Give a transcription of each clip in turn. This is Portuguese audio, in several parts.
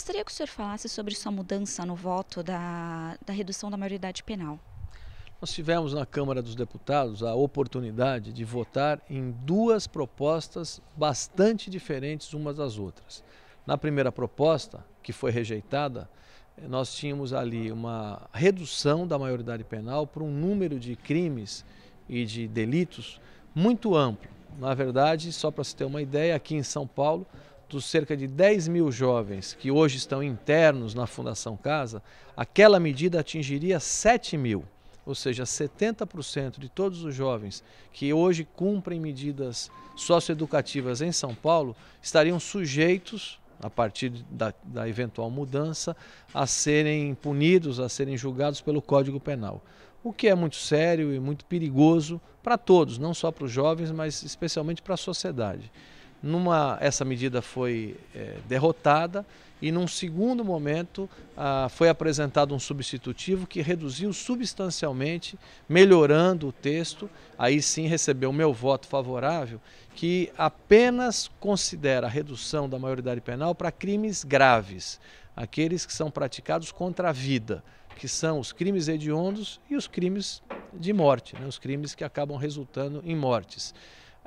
gostaria que o senhor falasse sobre sua mudança no voto da, da redução da maioridade penal. Nós tivemos na Câmara dos Deputados a oportunidade de votar em duas propostas bastante diferentes umas das outras. Na primeira proposta, que foi rejeitada, eh, nós tínhamos ali uma redução da maioridade penal para um número de crimes e de delitos muito amplo. Na verdade, só para se ter uma ideia, aqui em São Paulo, dos cerca de 10 mil jovens que hoje estão internos na Fundação Casa, aquela medida atingiria 7 mil, ou seja, 70% de todos os jovens que hoje cumprem medidas socioeducativas em São Paulo estariam sujeitos, a partir da, da eventual mudança, a serem punidos, a serem julgados pelo Código Penal o que é muito sério e muito perigoso para todos, não só para os jovens, mas especialmente para a sociedade. Numa, essa medida foi é, derrotada e, num segundo momento, ah, foi apresentado um substitutivo que reduziu substancialmente, melhorando o texto. Aí sim recebeu o meu voto favorável, que apenas considera a redução da maioridade penal para crimes graves, aqueles que são praticados contra a vida, que são os crimes hediondos e os crimes de morte, né, os crimes que acabam resultando em mortes.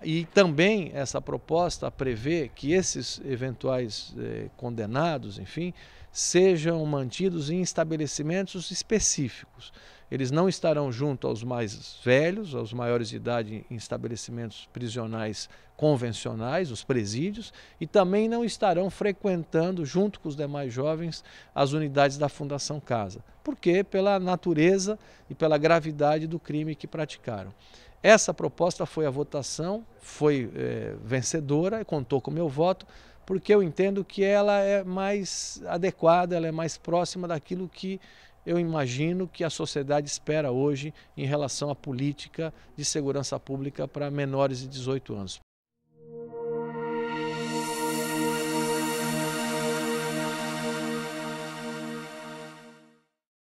E também essa proposta prevê que esses eventuais eh, condenados, enfim, sejam mantidos em estabelecimentos específicos. Eles não estarão junto aos mais velhos, aos maiores de idade em estabelecimentos prisionais convencionais, os presídios, e também não estarão frequentando, junto com os demais jovens, as unidades da Fundação Casa. Por quê? Pela natureza e pela gravidade do crime que praticaram. Essa proposta foi a votação, foi é, vencedora, contou com o meu voto, porque eu entendo que ela é mais adequada, ela é mais próxima daquilo que eu imagino que a sociedade espera hoje em relação à política de segurança pública para menores de 18 anos.